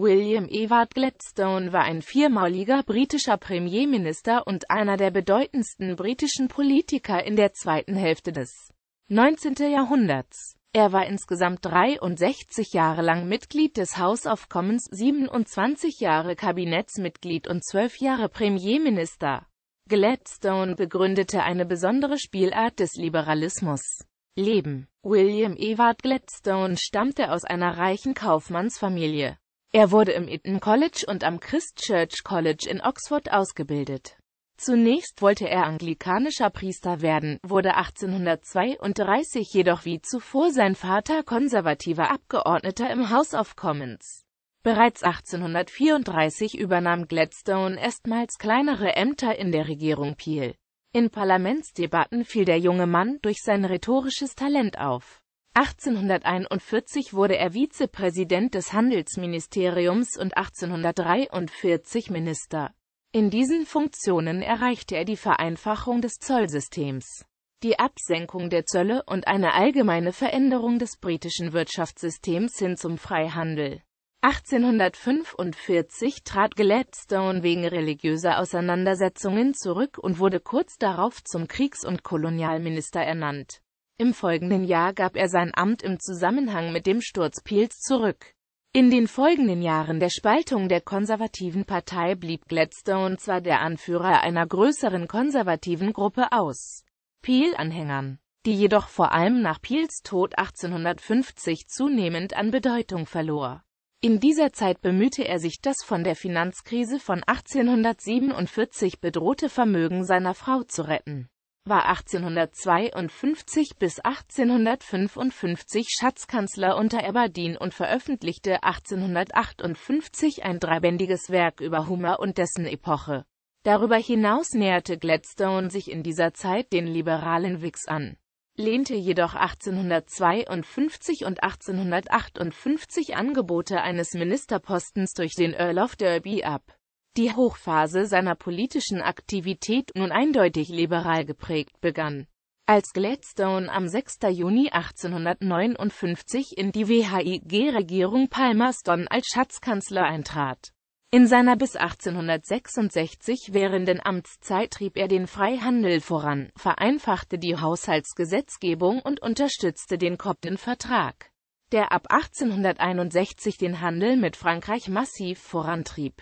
William Ewart Gladstone war ein viermaliger britischer Premierminister und einer der bedeutendsten britischen Politiker in der zweiten Hälfte des 19. Jahrhunderts. Er war insgesamt 63 Jahre lang Mitglied des House of Commons, 27 Jahre Kabinettsmitglied und 12 Jahre Premierminister. Gladstone begründete eine besondere Spielart des Liberalismus. Leben William Ewart Gladstone stammte aus einer reichen Kaufmannsfamilie. Er wurde im Eton College und am Christ Church College in Oxford ausgebildet. Zunächst wollte er anglikanischer Priester werden, wurde 1832 jedoch wie zuvor sein Vater konservativer Abgeordneter im House of Commons. Bereits 1834 übernahm Gladstone erstmals kleinere Ämter in der Regierung Peel. In Parlamentsdebatten fiel der junge Mann durch sein rhetorisches Talent auf. 1841 wurde er Vizepräsident des Handelsministeriums und 1843 Minister. In diesen Funktionen erreichte er die Vereinfachung des Zollsystems, die Absenkung der Zölle und eine allgemeine Veränderung des britischen Wirtschaftssystems hin zum Freihandel. 1845 trat Gladstone wegen religiöser Auseinandersetzungen zurück und wurde kurz darauf zum Kriegs- und Kolonialminister ernannt im folgenden Jahr gab er sein Amt im Zusammenhang mit dem Sturz Peels zurück. In den folgenden Jahren der Spaltung der konservativen Partei blieb Gladstone zwar der Anführer einer größeren konservativen Gruppe aus Peel-Anhängern, die jedoch vor allem nach Peels Tod 1850 zunehmend an Bedeutung verlor. In dieser Zeit bemühte er sich, das von der Finanzkrise von 1847 bedrohte Vermögen seiner Frau zu retten war 1852 bis 1855 Schatzkanzler unter Aberdeen und veröffentlichte 1858 ein dreibändiges Werk über Homer und dessen Epoche. Darüber hinaus näherte Gladstone sich in dieser Zeit den liberalen Whigs an, lehnte jedoch 1852 und 1858 Angebote eines Ministerpostens durch den Earl of Derby ab die Hochphase seiner politischen Aktivität nun eindeutig liberal geprägt begann. Als Gladstone am 6. Juni 1859 in die WHIG-Regierung Palmerston als Schatzkanzler eintrat. In seiner bis 1866 währenden Amtszeit trieb er den Freihandel voran, vereinfachte die Haushaltsgesetzgebung und unterstützte den Cobden-Vertrag, der ab 1861 den Handel mit Frankreich massiv vorantrieb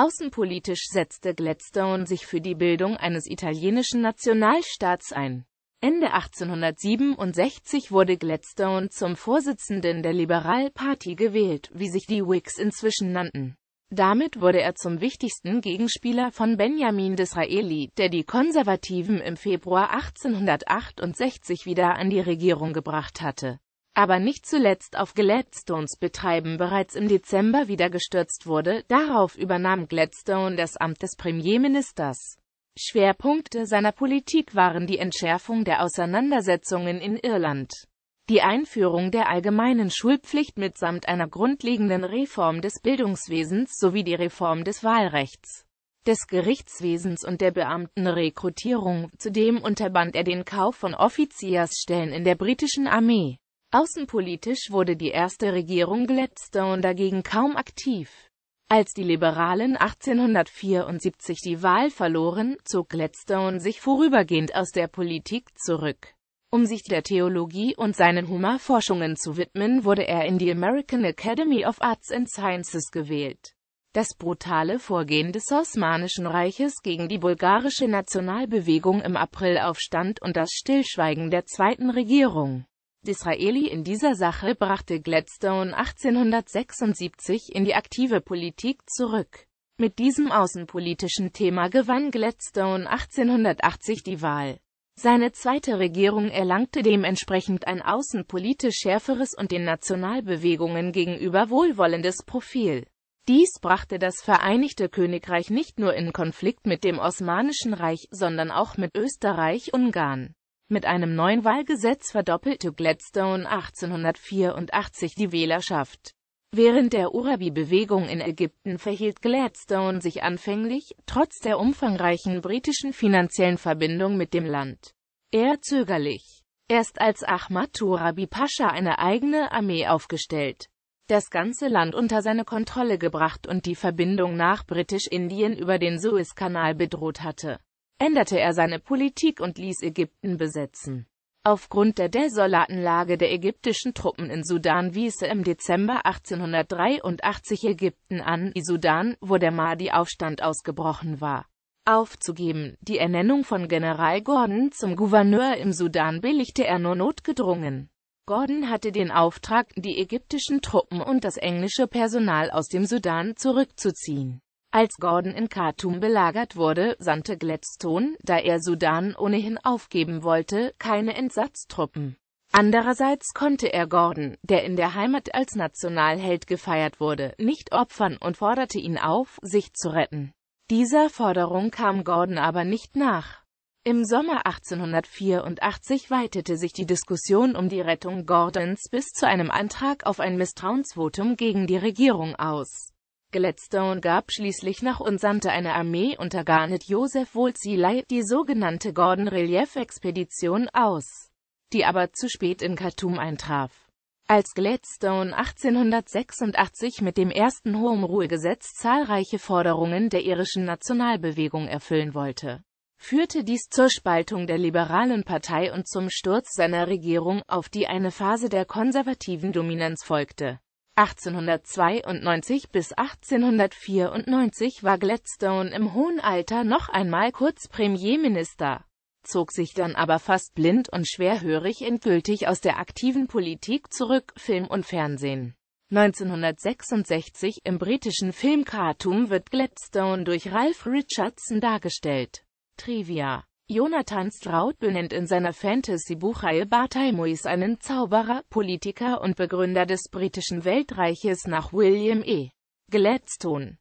Außenpolitisch setzte Gladstone sich für die Bildung eines italienischen Nationalstaats ein. Ende 1867 wurde Gladstone zum Vorsitzenden der Liberal Party gewählt, wie sich die Whigs inzwischen nannten. Damit wurde er zum wichtigsten Gegenspieler von Benjamin Disraeli, der die Konservativen im Februar 1868 wieder an die Regierung gebracht hatte aber nicht zuletzt auf Gladstones Betreiben bereits im Dezember wieder gestürzt wurde, darauf übernahm Gladstone das Amt des Premierministers. Schwerpunkte seiner Politik waren die Entschärfung der Auseinandersetzungen in Irland, die Einführung der allgemeinen Schulpflicht mitsamt einer grundlegenden Reform des Bildungswesens sowie die Reform des Wahlrechts, des Gerichtswesens und der Beamtenrekrutierung. Zudem unterband er den Kauf von Offiziersstellen in der britischen Armee. Außenpolitisch wurde die erste Regierung Gladstone dagegen kaum aktiv. Als die Liberalen 1874 die Wahl verloren, zog Gladstone sich vorübergehend aus der Politik zurück. Um sich der Theologie und seinen Humorforschungen zu widmen, wurde er in die American Academy of Arts and Sciences gewählt. Das brutale Vorgehen des Osmanischen Reiches gegen die bulgarische Nationalbewegung im April aufstand und das Stillschweigen der zweiten Regierung Israeli in dieser Sache brachte Gladstone 1876 in die aktive Politik zurück. Mit diesem außenpolitischen Thema gewann Gladstone 1880 die Wahl. Seine zweite Regierung erlangte dementsprechend ein außenpolitisch schärferes und den Nationalbewegungen gegenüber wohlwollendes Profil. Dies brachte das Vereinigte Königreich nicht nur in Konflikt mit dem Osmanischen Reich, sondern auch mit Österreich-Ungarn. Mit einem neuen Wahlgesetz verdoppelte Gladstone 1884 die Wählerschaft. Während der Urabi-Bewegung in Ägypten verhielt Gladstone sich anfänglich, trotz der umfangreichen britischen finanziellen Verbindung mit dem Land, eher zögerlich. Erst als Ahmad Urabi Pascha eine eigene Armee aufgestellt, das ganze Land unter seine Kontrolle gebracht und die Verbindung nach Britisch-Indien über den Suezkanal bedroht hatte, änderte er seine Politik und ließ Ägypten besetzen. Aufgrund der desolaten Lage der ägyptischen Truppen in Sudan wies er im Dezember 1883 Ägypten an, die Sudan, wo der Mahdi-Aufstand ausgebrochen war, aufzugeben. Die Ernennung von General Gordon zum Gouverneur im Sudan billigte er nur notgedrungen. Gordon hatte den Auftrag, die ägyptischen Truppen und das englische Personal aus dem Sudan zurückzuziehen. Als Gordon in Khartoum belagert wurde, sandte Gladstone, da er Sudan ohnehin aufgeben wollte, keine Entsatztruppen. Andererseits konnte er Gordon, der in der Heimat als Nationalheld gefeiert wurde, nicht opfern und forderte ihn auf, sich zu retten. Dieser Forderung kam Gordon aber nicht nach. Im Sommer 1884 weitete sich die Diskussion um die Rettung Gordons bis zu einem Antrag auf ein Misstrauensvotum gegen die Regierung aus. Gladstone gab schließlich nach und sandte eine Armee unter Garnet Joseph Wolseley, die sogenannte Gordon-Relief-Expedition, aus, die aber zu spät in Khartoum eintraf. Als Gladstone 1886 mit dem ersten Home Rule Gesetz zahlreiche Forderungen der irischen Nationalbewegung erfüllen wollte, führte dies zur Spaltung der liberalen Partei und zum Sturz seiner Regierung, auf die eine Phase der konservativen Dominanz folgte. 1892 bis 1894 war Gladstone im hohen Alter noch einmal kurz Premierminister, zog sich dann aber fast blind und schwerhörig endgültig aus der aktiven Politik zurück, Film und Fernsehen. 1966 im britischen Film Khartoum wird Gladstone durch Ralph Richardson dargestellt. Trivia Jonathan Straut benennt in seiner Fantasy-Buchreihe Moise einen Zauberer, Politiker und Begründer des britischen Weltreiches nach William E. Gladstone.